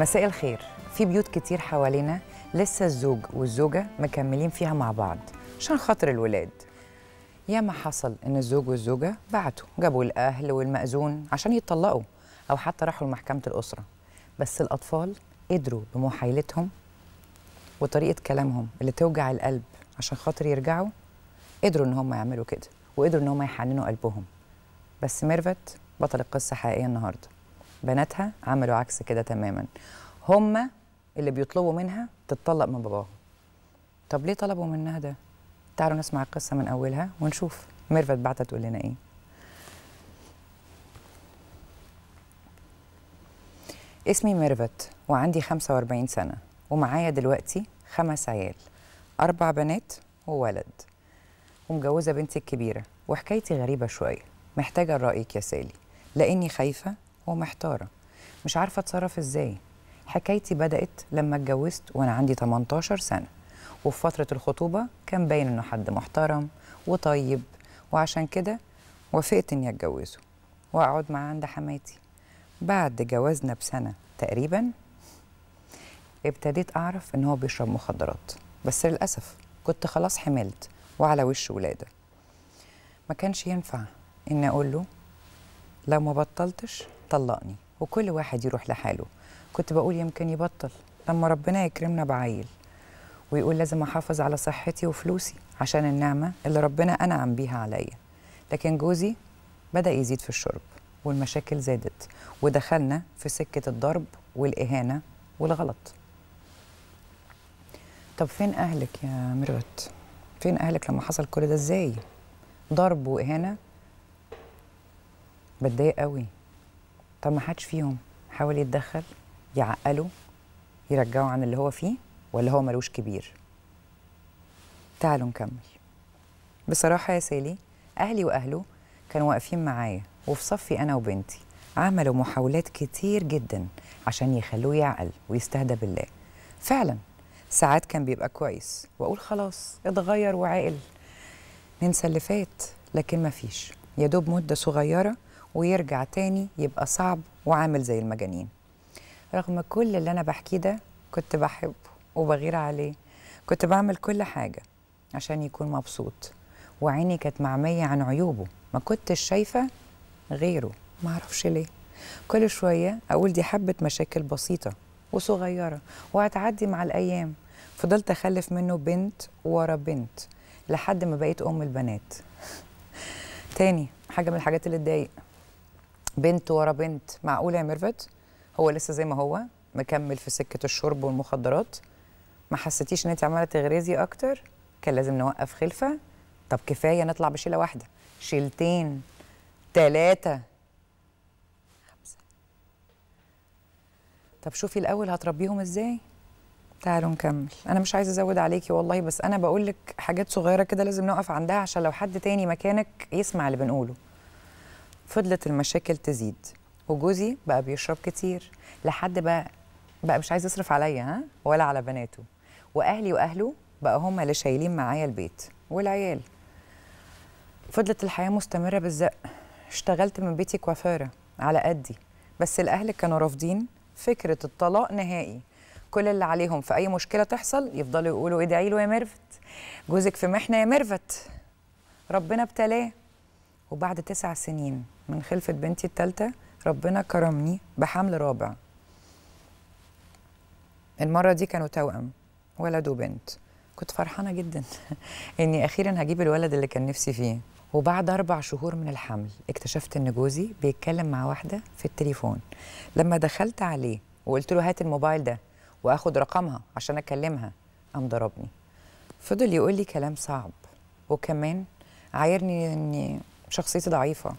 مساء الخير في بيوت كتير حوالينا لسه الزوج والزوجة مكملين فيها مع بعض عشان خاطر الولاد يا ما حصل إن الزوج والزوجة بعتوا جابوا الأهل والمأذون عشان يتطلقوا أو حتى راحوا لمحكمة الأسرة بس الأطفال قدروا بمحايلتهم وطريقة كلامهم اللي توجع القلب عشان خاطر يرجعوا قدروا إن هم يعملوا كده وقدروا إن هم يحننوا قلبهم بس ميرفت بطل القصة حقيقية النهارده بناتها عملوا عكس كده تماما هما اللي بيطلبوا منها تتطلق من باباها طب ليه طلبوا منها ده تعالوا نسمع القصه من اولها ونشوف ميرفت بعتها تقول لنا ايه اسمي ميرفت وعندي 45 سنة ومعايا دلوقتي خمس عيال أربع بنات وولد ومجوزة بنتي الكبيرة وحكايتي غريبة شوية محتاجة رأيك يا سالي لأني خايفة ومحتارة مش عارفة أتصرف إزاي حكايتي بدأت لما اتجوزت وأنا عندي 18 سنة وفي فترة الخطوبة كان باين إنه حد محترم وطيب وعشان كده وافقت إني أتجوزه وأقعد معاه عند حماتي بعد جوازنا بسنة تقريبا ابتديت أعرف إن هو بيشرب مخدرات بس للأسف كنت خلاص حملت وعلى وش ولادة ما كانش ينفع إني أقول له لو ما بطلتش طلقني وكل واحد يروح لحاله كنت بقول يمكن يبطل لما ربنا يكرمنا بعيل ويقول لازم احافظ على صحتي وفلوسي عشان النعمه اللي ربنا انعم بيها عليا لكن جوزي بدا يزيد في الشرب والمشاكل زادت ودخلنا في سكه الضرب والاهانه والغلط طب فين اهلك يا مرات فين اهلك لما حصل كل ده ازاي ضرب واهانه بتضايق قوي طب ما حدش فيهم حاول يتدخل يعقله يرجعه عن اللي هو فيه ولا هو ملوش كبير تعالوا نكمل بصراحة يا سالي أهلي وأهله كانوا واقفين معايا وفي صفي أنا وبنتي عملوا محاولات كتير جدا عشان يخلوه يعقل ويستهدى بالله فعلا ساعات كان بيبقى كويس واقول خلاص اتغير وعاقل ننسى اللي فات لكن مفيش يا دوب مده صغيره ويرجع تاني يبقى صعب وعامل زي المجانين رغم كل اللي أنا بحكيه ده كنت بحبه وبغير عليه كنت بعمل كل حاجة عشان يكون مبسوط وعيني كانت معمية عن عيوبه ما كنتش شايفة غيره معرفش ليه كل شوية أقول دي حبة مشاكل بسيطة وصغيرة وهتعدي مع الأيام فضلت أخلف منه بنت ورا بنت لحد ما بقيت أم البنات تاني حاجة من الحاجات اللي تضايق بنت ورا بنت معقول يا ميرفت هو لسه زي ما هو مكمل في سكه الشرب والمخدرات ما حسيتيش ان انت عماله تغرزي اكتر كان لازم نوقف خلفه طب كفايه نطلع بشيله واحده شيلتين ثلاثه خمسه طب شوفي الاول هتربيهم ازاي تعالوا نكمل انا مش عايزه ازود عليكي والله بس انا بقول لك حاجات صغيره كده لازم نقف عندها عشان لو حد تاني مكانك يسمع اللي بنقوله فضلت المشاكل تزيد وجوزي بقى بيشرب كتير لحد بقى بقى مش عايز يصرف عليا ها ولا على بناته واهلي واهله بقى هم اللي شايلين معايا البيت والعيال فضلت الحياه مستمره بالزق اشتغلت من بيتي كوافيره على قدي بس الاهل كانوا رافضين فكره الطلاق نهائي كل اللي عليهم في اي مشكله تحصل يفضلوا يقولوا ادعي له يا ميرفت جوزك في محنه يا ميرفت ربنا ابتلاه وبعد تسع سنين من خلفة بنتي التالتة ربنا كرمني بحمل رابع المرة دي كانوا توأم ولد وبنت كنت فرحانة جدا إني أخيرا هجيب الولد اللي كان نفسي فيه وبعد أربع شهور من الحمل اكتشفت إن جوزي بيتكلم مع واحدة في التليفون لما دخلت عليه وقلت له هات الموبايل ده وآخد رقمها عشان أكلمها قام ضربني فضل يقول لي كلام صعب وكمان عايرني إني شخصيتي ضعيفه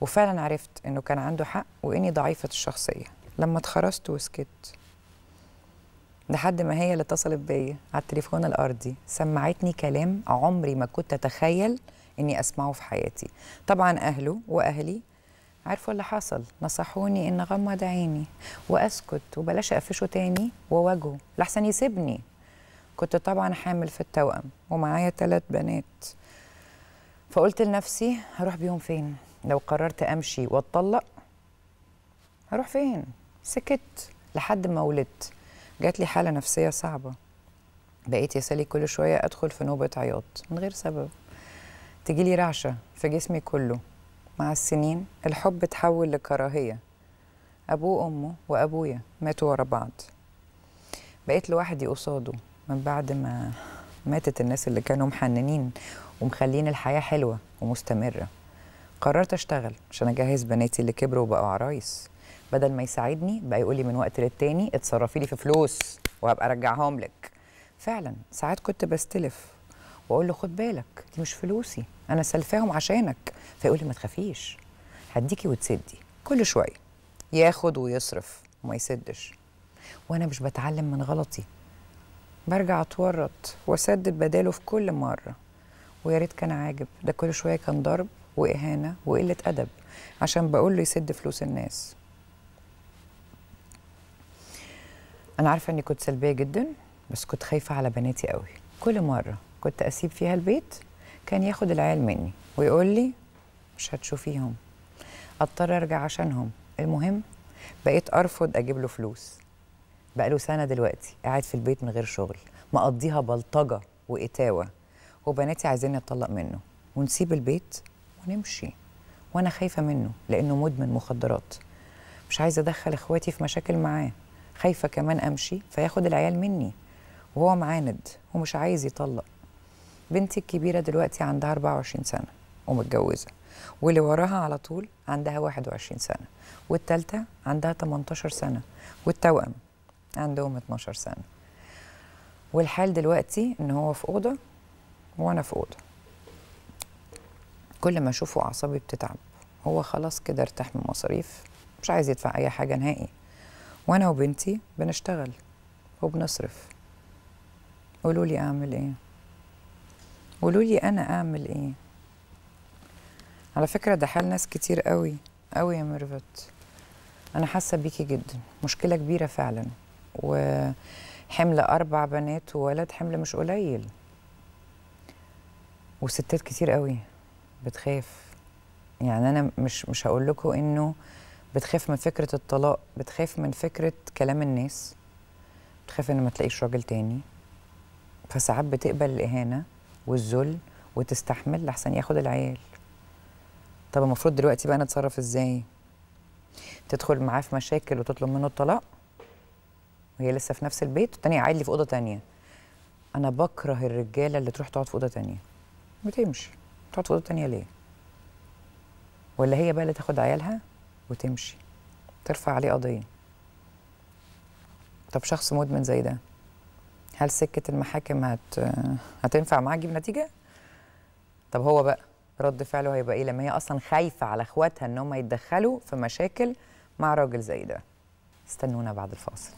وفعلا عرفت انه كان عنده حق واني ضعيفه الشخصيه لما اتخرجت وسكت لحد ما هي اللي اتصلت بيا على التليفون الارضي سمعتني كلام عمري ما كنت اتخيل اني اسمعه في حياتي طبعا اهله واهلي عرفوا اللي حصل نصحوني ان غمض عيني واسكت وبلاش اقفشه تاني وواجهه لحسن يسيبني كنت طبعا حامل في التوأم ومعايا ثلاث بنات فقلت لنفسي هروح بيهم فين لو قررت امشي واتطلق هروح فين سكت لحد ما ولدت جات لي حاله نفسيه صعبه بقيت يا سالي كل شويه ادخل في نوبه عياط من غير سبب تجيلي رعشه في جسمي كله مع السنين الحب اتحول لكراهيه ابوه وامه وابويا ماتوا ورا بعض بقيت لوحدي قصاده من بعد ما ماتت الناس اللي كانوا محننين ومخلين الحياه حلوه ومستمره قررت اشتغل عشان اجهز بناتي اللي كبروا وبقوا عرايس بدل ما يساعدني بقى يقول لي من وقت للتاني اتصرفي لي في فلوس وهبقى ارجعهم لك فعلا ساعات كنت بستلف واقول له خد بالك دي مش فلوسي انا سلفاهم عشانك فيقول لي ما تخافيش هديكي وتسدي كل شويه ياخد ويصرف وما يسدش وانا مش بتعلم من غلطي برجع اتورط واسدد بداله في كل مره ويا ريت كان عاجب ده كل شويه كان ضرب واهانه وقله ادب عشان بقول له يسد فلوس الناس انا عارفه اني كنت سلبيه جدا بس كنت خايفه على بناتي قوي كل مره كنت اسيب فيها البيت كان ياخد العيال مني ويقول لي مش هتشوفيهم اضطر ارجع عشانهم المهم بقيت ارفض اجيب له فلوس بقى له سنه دلوقتي قاعد في البيت من غير شغل مقضيها بلطجه واتاوه وبناتي عايزين نتطلق منه ونسيب البيت ونمشي وانا خايفه منه لانه مدمن مخدرات مش عايزه ادخل اخواتي في مشاكل معاه خايفه كمان امشي فياخد العيال مني وهو معاند ومش عايز يطلق بنتي الكبيره دلوقتي عندها 24 سنه ومتجوزه واللي وراها على طول عندها 21 سنه والتالتة عندها 18 سنه والتوأم عندهم 12 سنه والحال دلوقتي ان هو في اوضه وانا في اوضه كل ما اشوفه اعصابي بتتعب هو خلاص كده ارتاح من مصاريف مش عايز يدفع اي حاجه نهائي وانا وبنتي بنشتغل وبنصرف قولوا لي اعمل ايه قولوا لي انا اعمل ايه على فكره ده حال ناس كتير قوي قوي يا ميرفت انا حاسه بيكي جدا مشكله كبيره فعلا وحمل اربع بنات وولد حمل مش قليل وستات كتير قوي بتخاف يعني انا مش مش هقول لكم انه بتخاف من فكره الطلاق بتخاف من فكره كلام الناس بتخاف ان ما تلاقيش راجل تاني فساعات بتقبل الاهانه والذل وتستحمل لحسن ياخد العيال طب المفروض دلوقتي بقى نتصرف ازاي تدخل معاه في مشاكل وتطلب منه الطلاق وهي لسه في نفس البيت والتانية قاعد لي في اوضه تانية انا بكره الرجاله اللي تروح تقعد في اوضه تانية وتمشي تقعد في اوضه تانيه ليه ولا هي بقى اللي تاخد عيالها وتمشي ترفع عليه قضيه طب شخص مدمن زي ده هل سكه المحاكم هت... هتنفع معاه تجيب نتيجه طب هو بقى رد فعله هيبقى ايه لما هي اصلا خايفه على اخواتها ان هم يتدخلوا في مشاكل مع راجل زي ده استنونا بعد الفاصل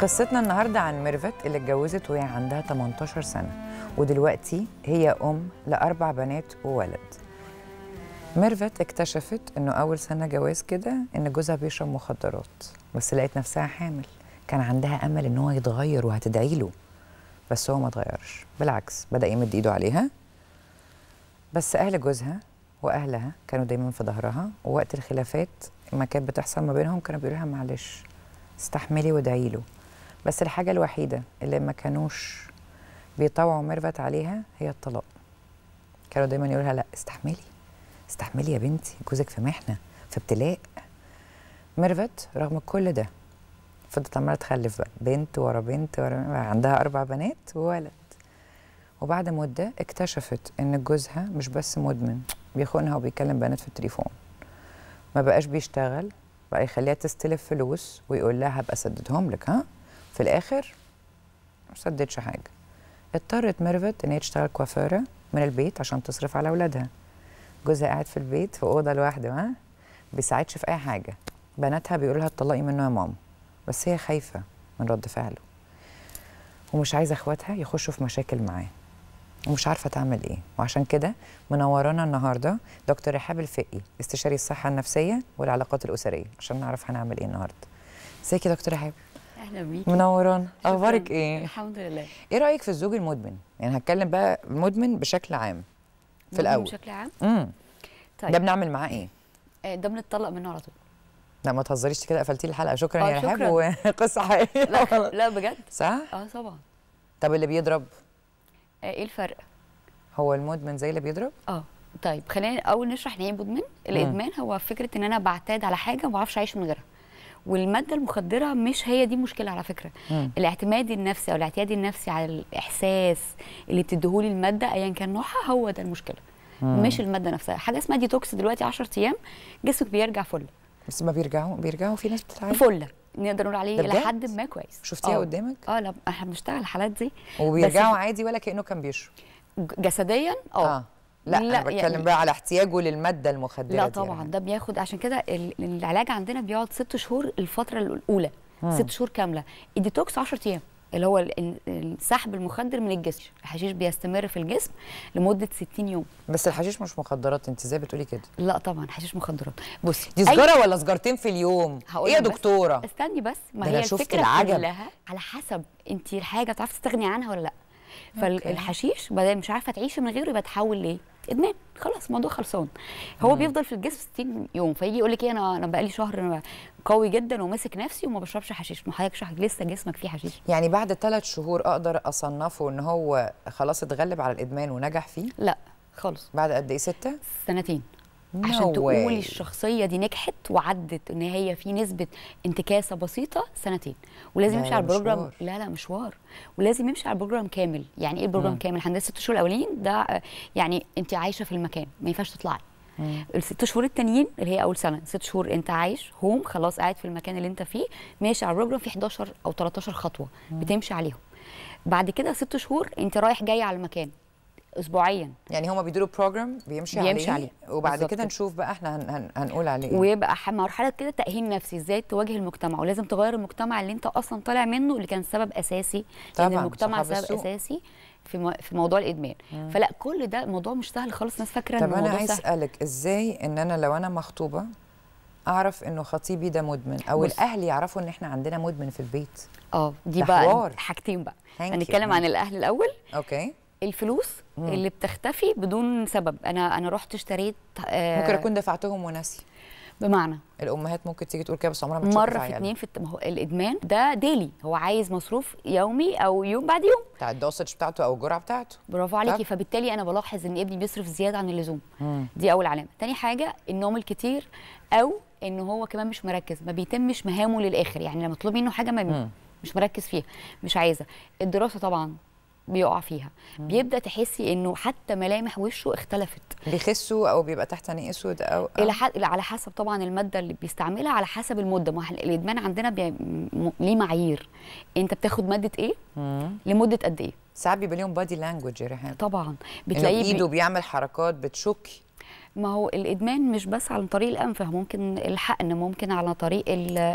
قصتنا النهارده عن ميرفت اللي اتجوزت وهي عندها 18 سنه ودلوقتي هي ام لاربع بنات وولد ميرفت اكتشفت انه اول سنه جواز كده ان جوزها بيشرب مخدرات بس لقيت نفسها حامل كان عندها امل ان هو يتغير وهتدعي له بس هو ما اتغيرش بالعكس بدا يمد ايده عليها بس اهل جوزها واهلها كانوا دايما في ظهرها ووقت الخلافات ما كانت بتحصل ما بينهم كانوا بيقولوا لها معلش استحملي وادعي له بس الحاجة الوحيدة اللي ما كانوش بيطوعوا ميرفت عليها هي الطلاق كانوا دايما يقولوا لها لا استحملي استحملي يا بنتي جوزك في محنة في ابتلاء ميرفت رغم كل ده فضلت عماله تخلف بقى بنت ورا بنت ورا عندها اربع بنات وولد وبعد مده اكتشفت ان جوزها مش بس مدمن بيخونها وبيكلم بنات في التليفون ما بقاش بيشتغل بقى يخليها تستلف فلوس ويقول لها هبقى اسددهم لك ها في الاخر ما سددش حاجه اضطرت ميرفت ان هي تشتغل كوافيره من البيت عشان تصرف على اولادها جوزها قاعد في البيت في اوضه لوحده ها بيساعدش في اي حاجه بناتها لها اتطلقي منه يا ماما بس هي خايفه من رد فعله ومش عايزه اخواتها يخشوا في مشاكل معاه ومش عارفه تعمل ايه وعشان كده منورانا النهارده دكتور رحاب الفقي استشاري الصحه النفسيه والعلاقات الاسريه عشان نعرف هنعمل ايه النهارده ازيك يا دكتور رحاب اهلا بيكي منورانا اخبارك ايه الحمد لله ايه رايك في الزوج المدمن يعني هتكلم بقى المدمن بشكل عام في الاول بشكل عام امم طيب ده بنعمل معاه ايه ده آه، بنتطلق منه على طول لا ما تهزريش كده قفلتي الحلقه شكرا آه، يا رحاب وقصه حقيقيه لا, لا بجد صح اه طبعا طب اللي بيضرب آه، ايه الفرق هو المدمن زي اللي بيضرب اه طيب خلينا الاول نشرح يعني ايه مدمن الادمان هو فكره ان انا بعتاد على حاجه وما بعرفش اعيش من غيرها والماده المخدره مش هي دي مشكله على فكره مم. الاعتماد النفسي او الاعتياد النفسي على الاحساس اللي بتديهولي الماده ايا كان نوعها هو ده المشكله مم. مش الماده نفسها حاجه اسمها ديتوكس دلوقتي 10 ايام جسمك بيرجع فل بس ما بيرجعوا بيرجعوا في ناس بتتعالج فل نقدر نقول عليه الى حد ما كويس شفتيها آه. قدامك اه لا احنا بنشتغل الحالات دي وبيرجعوا عادي ولا كانه كان بيشرب جسديا اه, آه. لا, لا انا يعني بتكلم يعني بقى على احتياجه للماده المخدره لا يعني. طبعا يعني. ده بياخد عشان كده العلاج عندنا بيقعد ست شهور الفتره الاولى مم. ست شهور كامله الديتوكس 10 ايام اللي هو السحب المخدر من الجسم الحشيش بيستمر في الجسم لمده 60 يوم بس الحشيش مش مخدرات انت ازاي بتقولي كده لا طبعا حشيش مخدرات بصي دي سجاره أي... ولا سجارتين في اليوم ايه يا دكتوره استني بس ما هي الفكره العجب. كلها على حسب انت الحاجه تعرفي تستغني عنها ولا لا فالحشيش بدل مش عارفه تعيش من غيره يبقى تحول ليه؟ ادمان خلاص الموضوع خلصان هو بيفضل في الجسم 60 يوم فيجي يقول لك ايه انا انا بقالي شهر قوي جدا وماسك نفسي وما بشربش حشيش ما حضرتك لسه جسمك فيه حشيش يعني بعد ثلاث شهور اقدر اصنفه ان هو خلاص اتغلب على الادمان ونجح فيه لا خالص بعد قد ايه سته سنتين عشان تقول الشخصيه دي نجحت وعدت ان هي في نسبه انتكاسه بسيطه سنتين ولازم يمشي على البروجرام لا لا مشوار ولازم يمشي على البروجرام كامل يعني ايه البروجرام كامل هندسه الست شهور الاولين ده يعني انت عايشه في المكان ما ينفعش تطلعي الست شهور التانيين اللي هي اول سنه ست شهور انت عايش هوم خلاص قاعد في المكان اللي انت فيه ماشي على البروجرام في 11 او 13 خطوه مم. بتمشي عليهم بعد كده ست شهور انت رايح جاي على المكان اسبوعيا يعني هما بيدوا بروجرام بيمشي, بيمشي عليه, عليه. وبعد كده نشوف بقى احنا هن هن هنقول عليه إيه. ويبقى مرحله كده تاهيل نفسي ازاي تواجه المجتمع ولازم تغير المجتمع اللي انت اصلا طالع منه اللي كان سبب اساسي طبعا يعني المجتمع سبب السوق. اساسي في مو... في موضوع الادمان مم. فلا كل ده الموضوع مش سهل خالص الناس فاكره ان طب انا عايز اسالك ازاي ان انا لو انا مخطوبه اعرف انه خطيبي ده مدمن او الاهل يعرفوا ان احنا عندنا مدمن في البيت اه دي بقى حوار. حاجتين بقى هنتكلم عن الاهل الاول اوكي الفلوس مم. اللي بتختفي بدون سبب انا انا رحت اشتريت آه ممكن اكون دفعتهم وناسي بمعنى الامهات ممكن تيجي تقول كده بس عمرها ما مره في يعني. اثنين في الت... هو الادمان ده ديلي هو عايز مصروف يومي او يوم بعد يوم بتاع الدوسج بتاعته او الجرعه بتاعته برافو عليكي فبالتالي انا بلاحظ ان ابني بيصرف زياده عن اللزوم مم. دي اول علامه تاني حاجه النوم الكتير او ان هو كمان مش مركز ما بيتمش مهامه للاخر يعني لما تطلبي منه حاجه ما مش مركز فيها مش عايزه الدراسه طبعا بيقع فيها مم. بيبدا تحسي انه حتى ملامح وشه اختلفت بيخسوا او بيبقى تحت عينيه اسود او, أو. الى حد... على حسب طبعا الماده اللي بيستعملها على حسب المده ما الادمان عندنا بي... م... ليه معايير انت بتاخد ماده ايه مم. لمده قد ايه ساعات بيبقى ليهم بادي لانجوج يا ريحان طبعا بتلاقيه بايده بي... بيعمل حركات بتشكي ما هو الادمان مش بس عن طريق الانف ممكن الحقن ممكن على طريق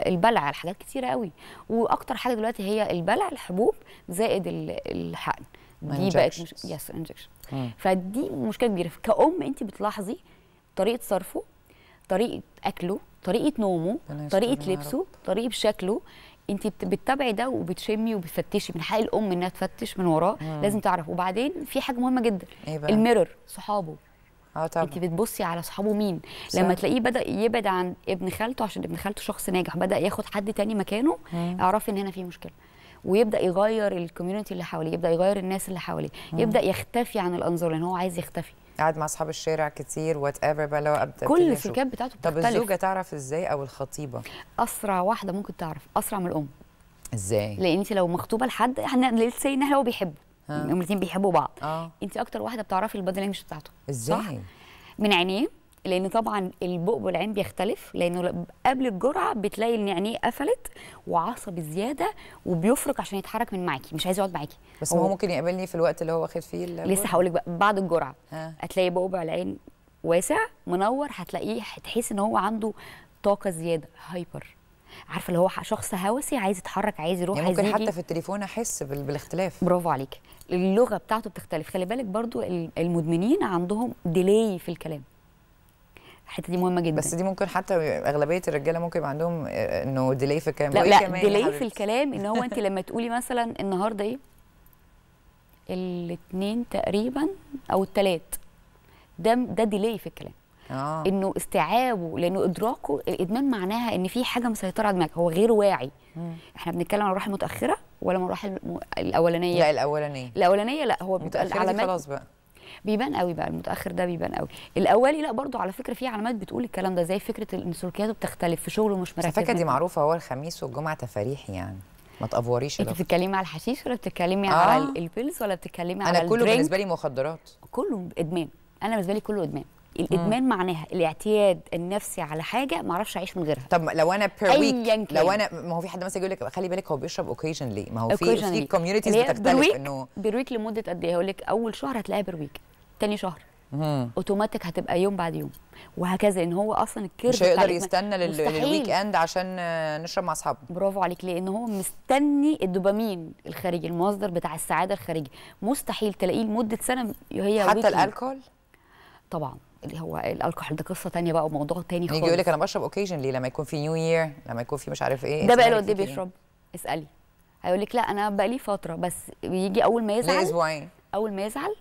البلع الحاجات كتيره قوي واكتر حاجه دلوقتي هي البلع الحبوب زائد الحقن دي بقت يس انجكشن فدي مشكله كبيره كأم انت بتلاحظي طريقه صرفه طريقه اكله طريقه نومه طريقه لبسه طريقه شكله انت بتتابعي ده وبتشمي وبتفتشي من حق الام انها تفتش من وراه لازم تعرف وبعدين في حاجه مهمه جدا إيه الميرور صحابه اه طبعا انت بتبصي على اصحابه مين صح. لما تلاقيه بدا يبعد عن ابن خالته عشان ابن خالته شخص ناجح بدا ياخد حد تاني مكانه مم. اعرفي ان هنا في مشكله ويبدا يغير الكوميونتي اللي حواليه يبدا يغير الناس اللي حواليه يبدا يختفي عن الانظار لان هو عايز يختفي قاعد مع اصحاب الشارع كتير وات ايفر بقى لو ابدا كل السلوكيات بتاعته بتختلف طب الزوجه تعرف ازاي او الخطيبه اسرع واحده ممكن تعرف اسرع من الام ازاي لان انت لو مخطوبه لحد احنا لسه ان هو بيحبه يعني هم الاثنين بيحبوا بعض آه. انت اكتر واحده بتعرفي البادي لانجوج بتاعته ازاي من عينيه لان طبعا البؤبؤ العين بيختلف لانه قبل الجرعه بتلاقي ان عينيه قفلت وعصبي زياده وبيفرك عشان يتحرك من معاكي مش عايز يقعد معاكي بس هو ممكن يقابلني في الوقت اللي هو واخد فيه لسه هقول لك بعد الجرعه هتلاقي بؤبؤ العين واسع منور هتلاقيه هتحس ان هو عنده طاقه زياده هايبر عارفه اللي هو شخص هوسي عايز يتحرك عايز يروح يعني عايز ممكن حتى في التليفون احس بالاختلاف برافو عليك اللغه بتاعته بتختلف خلي بالك برضو المدمنين عندهم ديلي في الكلام الحته دي مهمه جدا بس دي ممكن حتى اغلبيه الرجاله ممكن يبقى عندهم آه، آه، انه ديلي في الكلام لا لا كمان ديلي في الكلام ان هو انت لما تقولي مثلا النهارده ايه الاثنين تقريبا او الثلاث ده ده ديلي في الكلام آه. انه استيعابه لانه ادراكه الادمان معناها ان في حاجه مسيطره على دماغك هو غير واعي مم. احنا بنتكلم عن مراحل متاخره ولا مراحل الاولانيه لا الاولانيه الاولانيه لا هو متاخره خلاص بقى بيبان قوي بقى المتاخر ده بيبان قوي الاولي لا برضو على فكره في علامات بتقول الكلام ده زي فكره ان سلوكياته بتختلف في شغله مش مركز فكره دي معروفه هو الخميس والجمعه تفاريح يعني ما تقفوريش انت بتتكلمي على الحشيش ولا بتتكلمي آه. على البيلز ولا بتتكلمي على انا كله بالنسبه لي مخدرات كله ادمان انا بالنسبه لي كله ادمان الادمان مم. معناها الاعتياد النفسي على حاجه ما اعرفش اعيش من غيرها طب لو انا بير ويك لو انا ما هو في حد مثلا يقول لك خلي بالك هو بيشرب اوكيجنلي ما هو في في كوميونيتيز بتختلف انه بير ويك لمده قد ايه هقول لك اول شهر هتلاقيها بير ويك ثاني شهر اوتوماتيك هتبقى يوم بعد يوم وهكذا ان هو اصلا الكيرف مش هيقدر يستنى للويك اند عشان نشرب مع اصحابه برافو عليك لان هو مستني الدوبامين الخارجي المصدر بتاع السعاده الخارجي مستحيل تلاقيه لمده سنه هي حتى الالكول طبعا اللي هو الكحول ده قصه ثانيه بقى وموضوع ثاني خالص يجي يقول لك انا بشرب ليه لما يكون في نيو يير لما يكون في مش عارف ايه ده بقى له قد ايه بيشرب اسالي هيقول لك لا انا بقى لي فتره بس بيجي اول ما يزعل ليه اسبوعين اول ما يزعل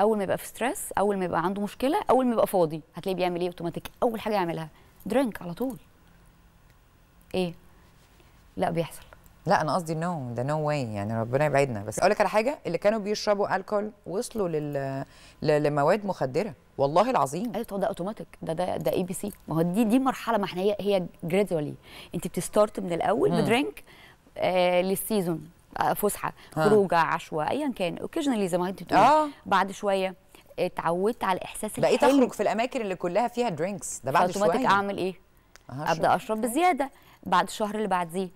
اول ما يبقى في ستريس اول ما يبقى عنده مشكله اول ما يبقى فاضي هتلاقيه بيعمل ايه اوتوماتيك اول حاجه يعملها درينك على طول ايه لا بيحصل لا انا قصدي نو ده نو واي يعني ربنا يبعدنا بس اقول لك على حاجه اللي كانوا بيشربوا الكول وصلوا لل... لمواد مخدره والله العظيم ايوه ده اوتوماتيك ده ده ده اي بي سي ما هو دي دي مرحله ما احنا هي هي جرادولي انت بتستارت من الاول بدرينك آه للسيزون آه فسحه خروجه عشوه ايا كان اوكيجنالي زي ما انت بتقولي آه. بعد شويه اتعودت على الاحساس الحلو بقيت اخرج في الاماكن اللي كلها فيها درينكس ده بعد شويه اوتوماتيك اعمل ايه؟ ابدا اشرب بزياده بعد الشهر اللي بعديه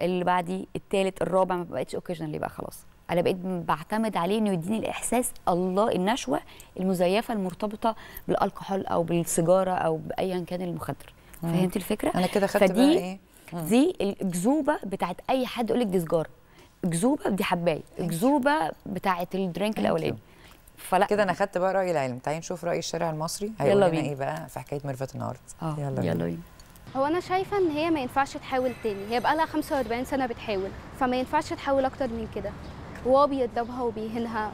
اللي بعديه الثالث الرابع ما بقتش اوكيجنالي بقى خلاص انا بقيت بعتمد عليه انه يديني الاحساس الله النشوه المزيفه المرتبطه بالالكحول او بالسيجاره او بايا كان المخدر فهمت الفكره انا كده خدت فدي بقى ايه دي الاكذوبه بتاعت اي حد يقول لك دي سيجاره اكذوبه دي حبايه اكذوبه بتاعت الدرينك الاولاني فلا كده انا خدت بقى راي العلم تعالي نشوف راي الشارع المصري هيقول لنا ايه بقى في حكايه ميرفت النهارده آه. يلا بينا يلا هو انا شايفه ان هي ما ينفعش تحاول تاني هي بقى لها 45 سنه بتحاول فما ينفعش تحاول اكتر من كده وهو بيضربها وبيهينها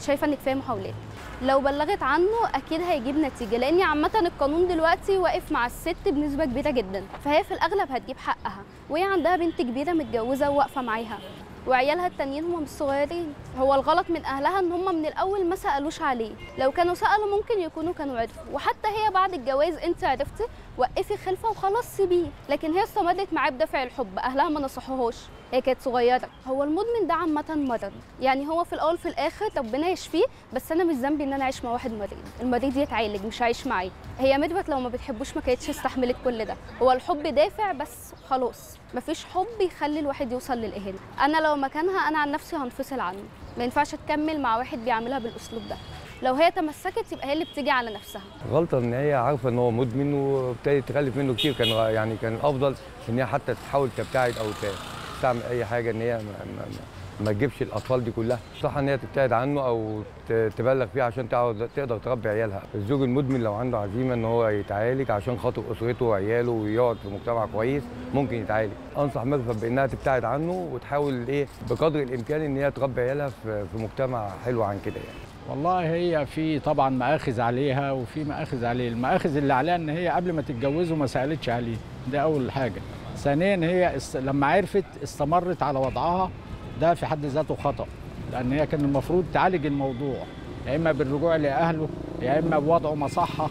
فشايفه ان كفايه محاولات لو بلغت عنه اكيد هيجيب نتيجه لان عامه القانون دلوقتي واقف مع الست بنسبه كبيره جدا فهي في الاغلب هتجيب حقها وهي عندها بنت كبيره متجوزه وواقفه معاها وعيالها التانيين هم مش صغيرين هو الغلط من اهلها ان هم من الاول ما سالوش عليه لو كانوا سالوا ممكن يكونوا كانوا عرفوا وحتى هي بعد الجواز انت عرفتي وقفي خلفه وخلاص سيبيه لكن هي استمرت معاه بدافع الحب اهلها ما نصحوهاش هي كانت صغيره هو المدمن ده عامه مرض يعني هو في الاول في الاخر ربنا يشفيه بس انا مش ذنبي ان انا اعيش مع واحد مريض المريض يتعالج مش عايش معي هي مدبت لو ما بتحبوش ما كانتش استحملت كل ده هو الحب دافع بس خلاص مفيش حب يخلي الواحد يوصل للاهانه انا لو مكانها انا عن نفسي هنفصل عنه ما ينفعش تكمل مع واحد بيعملها بالاسلوب ده لو هي تمسكت يبقى هي اللي بتيجي على نفسها غلطه ان هي عارفه ان هو مدمن وابتدت تخلف منه كتير كان يعني كان الافضل ان هي حتى تحاول تبتعد او تبتعد تعمل اي حاجه ان هي ما تجيبش الاطفال دي كلها صح ان هي تبتعد عنه او تبلغ فيه عشان تعود تقدر تربي عيالها الزوج المدمن لو عنده عزيمه ان هو يتعالج عشان خاطر اسرته وعياله ويقعد في مجتمع كويس ممكن يتعالج انصح مغفر بانها تبتعد عنه وتحاول ايه بقدر الامكان ان هي تربي عيالها في مجتمع حلو عن كده يعني والله هي في طبعا مآخذ عليها وفي مآخذ عليه المآخذ اللي عليها ان هي قبل ما تتجوزه ما سألتش عليه ده اول حاجه ثانيا هي لما عرفت استمرت على وضعها ده في حد ذاته خطا لان هي كان المفروض تعالج الموضوع يا اما بالرجوع لاهله يا اما بوضعه مصحه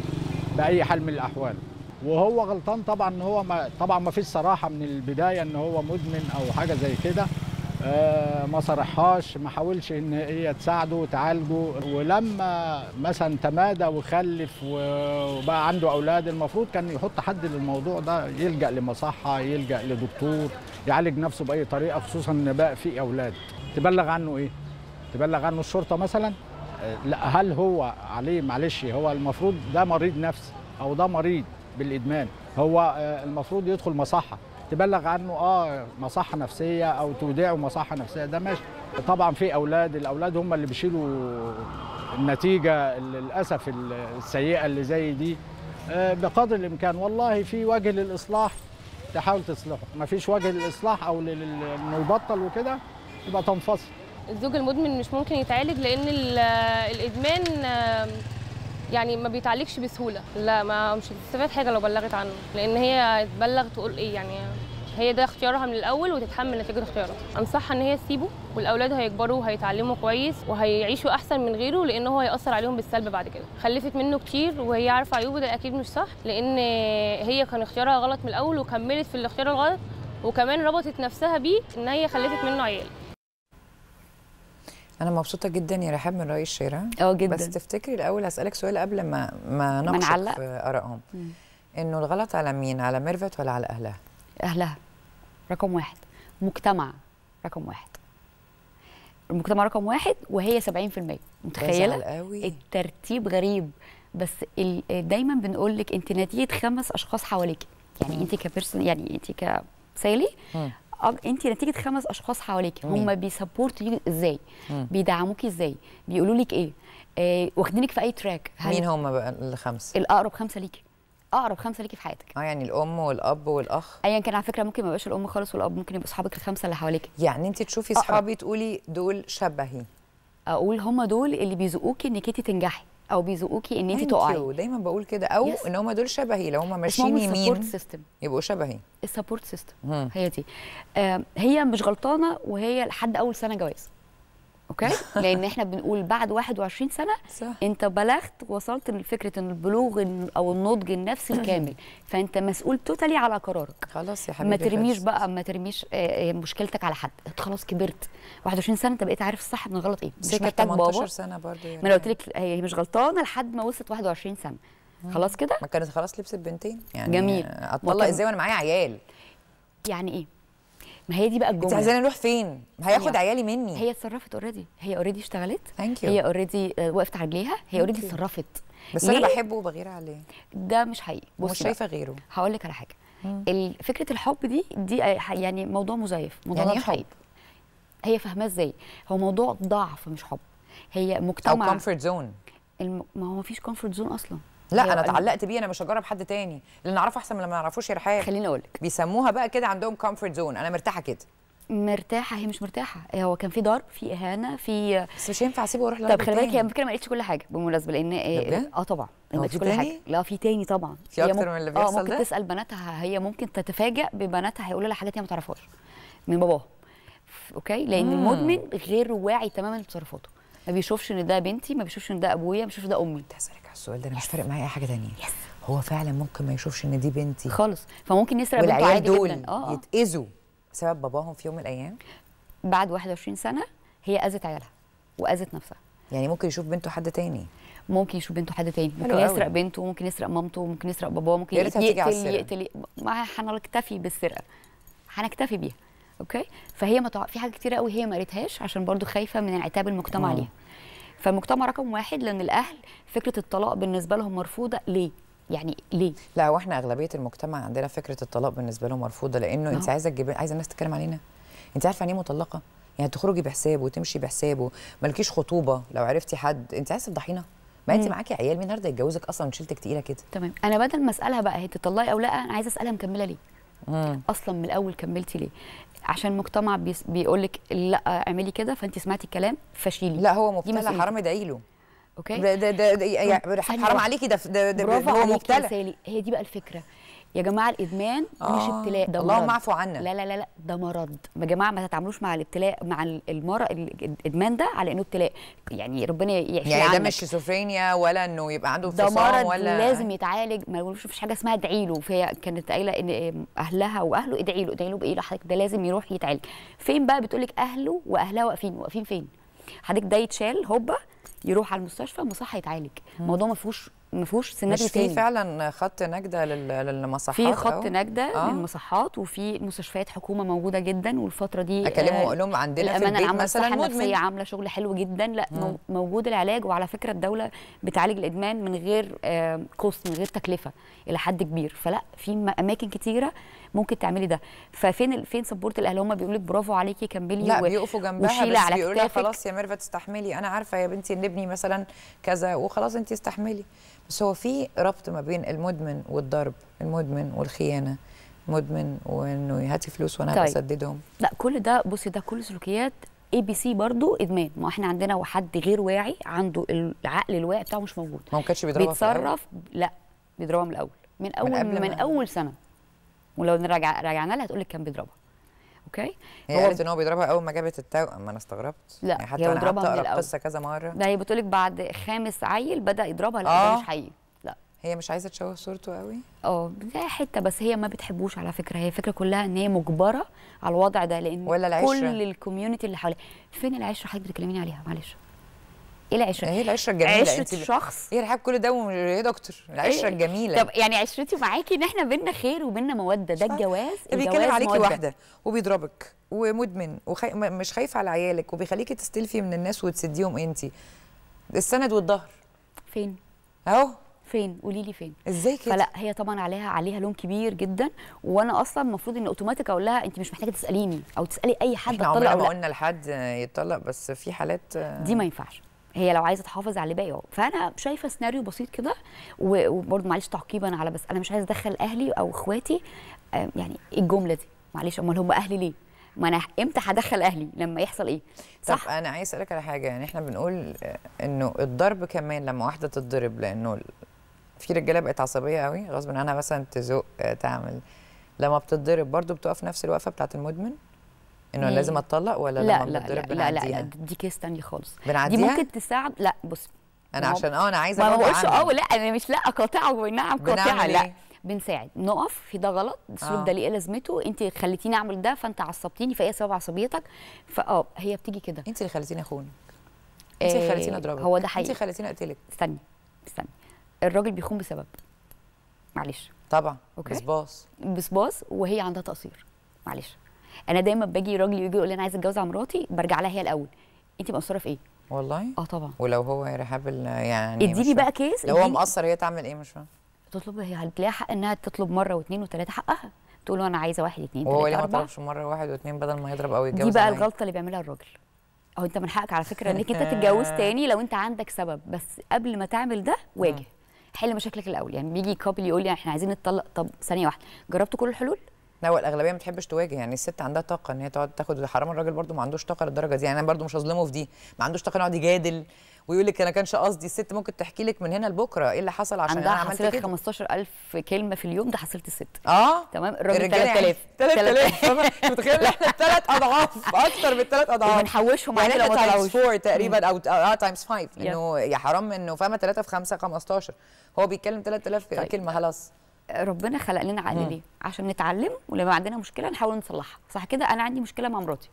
باي حال من الاحوال وهو غلطان طبعا ان هو ما طبعا ما فيش صراحه من البدايه ان هو مدمن او حاجه زي كده آه، ما صرحهاش ما حاولش ان هي تساعده وتعالجه ولما مثلا تمادى وخلف وبقى عنده اولاد المفروض كان يحط حد للموضوع ده يلجا لمصحه يلجا لدكتور يعالج نفسه باي طريقه خصوصا ان بقى في اولاد تبلغ عنه ايه تبلغ عنه الشرطه مثلا آه، لا هل هو عليه معلش هو المفروض ده مريض نفسي او ده مريض بالادمان هو آه، المفروض يدخل مصحه تبلغ عنه اه مصحه نفسيه او تودعه مصحه نفسيه ده ماشي طبعا في اولاد الاولاد هم اللي بيشيلوا النتيجه للاسف السيئه اللي زي دي آه، بقدر الامكان والله في وجه للاصلاح تحاول تصلحه ما فيش وجه للاصلاح او انه يبطل وكده يبقى تنفصل الزوج المدمن مش ممكن يتعالج لان الادمان يعني ما بيتعالجش بسهوله لا ما مش هتستفاد حاجه لو بلغت عنه لان هي تبلغ تقول ايه يعني هي ده اختيارها من الاول وتتحمل نتيجه اختيارها انصحها ان هي تسيبه والاولاد هيكبروا وهيتعلموا كويس وهيعيشوا احسن من غيره لان هو هياثر عليهم بالسلب بعد كده خلفت منه كتير وهي عارفه عيوبه ده اكيد مش صح لان هي كان اختيارها غلط من الاول وكملت في الاختيار الغلط وكمان ربطت نفسها بيه ان هي خلفت منه عيال انا مبسوطه جدا يا رحاب من راي الشارع اه جدا بس تفتكري الاول هسالك سؤال قبل ما ما نناقش في ارائهم انه الغلط على مين على ميرفت ولا على اهلها اهلها رقم واحد مجتمع رقم واحد المجتمع رقم واحد وهي 70% متخيله قوي. الترتيب غريب بس دايما بنقول لك انت نتيجه خمس اشخاص حواليك يعني انت كبيرسون يعني انت كسالي انت نتيجه خمس اشخاص حواليك هم بيسبورتوا يو ازاي بيدعموكي ازاي بيقولوا لك ايه آه واخدينك في اي تراك مين هم بقى الخمسه الاقرب خمسه ليكي اقرب خمسه ليكي في حياتك اه يعني الام والاب والاخ ايا يعني كان على فكره ممكن ما يبقاش الام خالص والاب ممكن يبقوا اصحابك الخمسه اللي حواليك يعني انت تشوفي اصحابي تقولي دول شبهي اقول هم دول اللي بيزقوكي انك انت تنجحي او بيزقوكي ان انت تقعي دايما بقول كده او yes. ان هم دول شبهي لو هم ماشيين يمين يبقوا شبهي السبورت سيستم هي دي آه هي مش غلطانه وهي لحد اول سنه جواز اوكي لان احنا بنقول بعد 21 سنه صح. انت بلغت وصلت لفكره ان البلوغ او النضج النفسي الكامل فانت مسؤول توتالي على قرارك خلاص يا حبيبي ما ترميش بقى ما ترميش آه، آه، مشكلتك على حد انت خلاص كبرت 21 سنه انت بقيت عارف الصح من الغلط ايه مش محتاج بابا سنه برضه يعني. ما انا قلت لك هي مش غلطانه لحد ما وصلت 21 سنه خلاص كده ما كانت خلاص لبست بنتين يعني جميل اتطلق ازاي وانا معايا عيال يعني ايه ما هي دي بقى الجمله انت عايزاني اروح فين هياخد عيالي مني هي اتصرفت اوريدي هي اوريدي اشتغلت هي اوريدي آه، وقفت على رجليها هي اوريدي اتصرفت بس انا بحبه وبغير عليه ده مش حقيقي مش شايفه غيره هقول لك على حاجه فكره الحب دي دي آه، يعني موضوع مزيف موضوع يعني إيه مش حقيقي هي فاهماه ازاي هو موضوع ضعف مش حب هي مجتمع او كومفورت زون الم... ما هو ما فيش كومفورت زون اصلا لا انا اتعلقت بيه انا مش هجرب حد تاني اللي نعرفه احسن من اللي ما نعرفوش يا رحاب خليني اقول لك بيسموها بقى كده عندهم كومفورت زون انا مرتاحه كده مرتاحه هي مش مرتاحه هو كان في ضرب في اهانه في بس مش هينفع اسيبه واروح طب خلي بالك هي فكره ما قالتش كل حاجه بالمناسبه لان اه, آه، طبعا ما قالتش كل حاجه لا في تاني طبعا في اكتر من اللي آه، بيحصل اه ممكن ده؟ تسال بناتها هي ممكن تتفاجئ ببناتها هيقولوا لها حاجات هي ما تعرفهاش من باباها اوكي لان المدمن غير واعي تماما لتصرفاته ما بيشوفش ان ده بنتي ما بيشوفش ان ده ابويا ما بيشوفش ده امي كنت هسالك على السؤال ده انا مش فارق معايا حاجه ثانيه يس هو فعلا ممكن ما يشوفش ان دي بنتي خالص فممكن يسرق بنته عادي دول جدا آه،, اه يتاذوا بسبب باباهم في يوم من الايام بعد 21 سنه هي اذت عيالها واذت نفسها يعني ممكن يشوف بنته حد تاني ممكن يشوف بنته حد تاني ممكن يسرق بنته ممكن يسرق مامته ممكن يسرق باباه ممكن يقتل يقتل, يقتل ما هنكتفي بالسرقه هنكتفي بيها اوكي فهي ما متع... في حاجات كتيره قوي هي ما قريتهاش عشان برضو خايفه من انعتاب المجتمع آه. ليها فالمجتمع رقم واحد لان الاهل فكره الطلاق بالنسبه لهم مرفوضه ليه يعني ليه لا واحنا اغلبيه المجتمع عندنا فكره الطلاق بالنسبه لهم مرفوضه لانه أوه. انت عايزه تجيب عايزه الناس تتكلم علينا انت عارفه يعني ايه مطلقه يعني تخرجي بحسابه وتمشي بحسابه مالكيش خطوبه لو عرفتي حد انت عايزه تضحينا ما انت معاكي عيال مين النهارده يتجوزك اصلا شلتك تقيله كده تمام انا بدل ما اسالها بقى هي تطلقي او لا انا عايزه اسالها مكمله ليه مم. اصلا من الاول كملتي ليه عشان المجتمع بيقول لك لا اعملي كده فانت سمعتي الكلام فشيلي لا هو مبتلى حرام ادعي له اوكي ده ده ده, ده يعني حرام عليكي ده, ده هو مبتلى هي دي بقى الفكره يا جماعه الادمان آه. مش ابتلاء ده اللهم اعفو عنا لا لا لا لا ده مرض يا جماعه ما تتعاملوش مع الابتلاء مع المرض الادمان ده على انه ابتلاء يعني ربنا يعفي يعني ده مش شيزوفرينيا ولا انه يبقى عنده انفصام ولا ده مرض لازم يتعالج ما فيش حاجه اسمها ادعي له فهي كانت قايله ان اهلها واهله ادعي له ادعي له بايه لحضرتك ده لازم يروح يتعالج فين بقى بتقول لك اهله واهلها واقفين واقفين فين حضرتك ده يتشال هوبا يروح على المستشفى مصحه يتعالج الموضوع ما فيهوش ما فيهوش سيناريو تاني في فعلا خط نجده للمصحات في خط نجده آه. للمصحات وفي مستشفيات حكومه موجوده جدا والفتره دي اكلمهم آه، اقول لهم عندنا في البيت مثلا مدمن عامله شغل حلو جدا لا مم. موجود العلاج وعلى فكره الدوله بتعالج الادمان من غير كوست آه، من غير تكلفه الى حد كبير فلا في اماكن كتيره ممكن تعملي ده ففين فين سبورت الاهل هم بيقولوا لك برافو عليكي كملي لا و... بيقفوا جنبها بس بيقولوا خلاص يا ميرفت استحملي انا عارفه يا بنتي ان ابني مثلا كذا وخلاص انت استحملي بس هو في ربط ما بين المدمن والضرب المدمن والخيانه مدمن وانه هاتي فلوس وانا طيب. بسددهم لا كل ده بصي ده كل سلوكيات اي بي سي برضه ادمان ما احنا عندنا وحد غير واعي عنده العقل الواعي بتاعه مش موجود ما كانش بيضربها بيتصرف لا بيضربها من الاول من اول من, من اول سنه ولو نرجع رجعنا لها هتقول لك كان بيضربها اوكي هي قالت ان هو بيضربها اول ما جابت التوأم ما انا استغربت لا يعني حتى هي انا قعدت اقرا القصه كذا مره لا هي بتقول لك بعد خامس عيل بدا يضربها لان آه. مش حقيقي لا هي مش عايزه تشوه صورته قوي اه ده حته بس هي ما بتحبوش على فكره هي الفكره كلها ان هي مجبره على الوضع ده لان ولا العشرة. كل الكوميونتي اللي حواليها فين العشره حضرتك بتكلميني عليها معلش ايه العشره؟ ايه العشره ايه العشره الجميله عشره الشخص ايه رحاب كل ده إيه يا دكتور العشره إيه؟ الجميله طب يعني عشرتي معاكي ان احنا بينا خير وبينا موده ده الجواز بيتكلم عليكي واحده وبيضربك ومدمن وخي... مش خايف على عيالك وبيخليكي تستلفي من الناس وتسديهم انت السند والظهر فين اهو فين قولي لي فين ازاي كده فلا هي طبعا عليها عليها لوم كبير جدا وانا اصلا المفروض ان اوتوماتيك اقول لها انت مش محتاجه تساليني او تسالي اي حد يتطلق او لا قلنا لحد يتطلق بس في حالات دي ما ينفعش هي لو عايزه تحافظ على اللي باقي فانا شايفه سيناريو بسيط كده وبرده معلش تعقيبا على بس انا مش عايزه ادخل اهلي او اخواتي آه، يعني ايه الجمله دي معلش امال هم اهلي ليه ما انا امتى هدخل اهلي لما يحصل ايه صح طب انا عايز اسالك على حاجه يعني احنا بنقول انه الضرب كمان لما واحده تتضرب لانه في رجاله بقت عصبيه قوي غصب عنها مثلا تزق آه، تعمل لما بتتضرب برضو بتقف نفس الوقفه بتاعت المدمن انه لازم اتطلق ولا لا لما لا لا, لا لا دي كيس تانية خالص بنعديها؟ دي ممكن تساعد لا بص انا عشان اه انا عايزه ما بقولش اه لا انا مش لا قاطعه ونعم قاطعه لا إيه؟ بنساعد نقف في ده غلط السلوك آه. ده ليه لازمته انت خليتيني اعمل ده فانت عصبتيني فايه سبب عصبيتك فاه هي بتيجي كده انت اللي خليتيني اخونك انت اللي آه، خليتيني اضربك هو ده حقيقي انت خليتيني اقتلك استني استني الراجل بيخون بسبب معلش طبعا أوكي. بصباص بصباص وهي عندها تقصير معلش انا دايما باجي راجل يجي يقول لي انا عايز اتجوز على مراتي برجع لها هي الاول انت مقصره في ايه والله اه طبعا ولو هو يا رهاب يعني اديني بقى كيس لو هو مقصر هي تعمل ايه مش فاهم تطلب هي هتلاقي حق انها تطلب مره واثنين وثلاثه حقها تقول له انا عايزه واحد اثنين ثلاثه اربعه هو ما طلبش مره واحد واثنين بدل ما يضرب او يتجوز دي بقى الغلطه اللي بيعملها الراجل اهو انت من حقك على فكره انك انت تتجوز تاني لو انت عندك سبب بس قبل ما تعمل ده واجه حل مشاكلك الاول يعني بيجي كابل يقول لي احنا عايزين نتطلق طب ثانيه واحده جربت كل الحلول لا والاغلبيه ما بتحبش تواجه يعني الست عندها طاقه ان هي تقعد تاخد حرام الراجل برده ما عندوش طاقه للدرجه دي يعني انا برده مش هظلمه في دي ما عندوش طاقه يقعد يجادل ويقول لك انا كانش قصدي الست ممكن تحكي لك من هنا لبكره ايه اللي حصل عشان انا عملت كده 15000 كلمه في اليوم ده حصلت الست اه تمام الراجل 3000 3000 متخيل احنا ثلاث اضعاف اكتر من ثلاث اضعاف بنحوشهم يعني لو ما طلعوش 4 تقريبا او اه تايمز 5 انه يا حرام انه فاهمه 3 في 5 15 هو بيتكلم 3000 طيب. كلمه خلاص ربنا خلق لنا عقل ليه؟ عشان نتعلم ولما عندنا مشكله نحاول نصلحها، صح كده؟ انا عندي مشكله مع مراتي.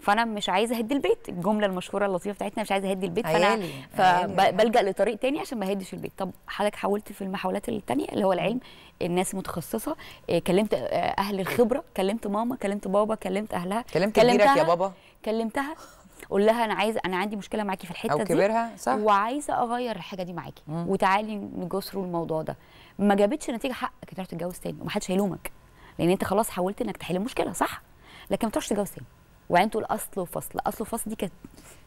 فانا مش عايزه اهدي البيت، الجمله المشهوره اللطيفه بتاعتنا مش عايزه اهدي البيت فانا فبلجا لطريق تاني عشان ما اهدش البيت، طب حضرتك حاولت في المحاولات التانيه اللي هو العلم، الناس متخصصه، إيه، كلمت آه، اهل الخبره، كلمت ماما، كلمت بابا، كلمت اهلها كلمت كبيرك يا بابا كلمتها قول لها انا عايزه انا عندي مشكله معاكي في الحته أو دي او كبرها صح وعايزه اغير الحاجه دي معاكي وتعالي نجسروا الموضوع ده ما جابتش نتيجه حقك تروح تتجوز تاني ومحدش هيلومك لان انت خلاص حاولت انك تحل المشكله صح لكن ما تروحش تتجوز تاني وبعدين تقول اصل وفصل اصل وفصل دي كانت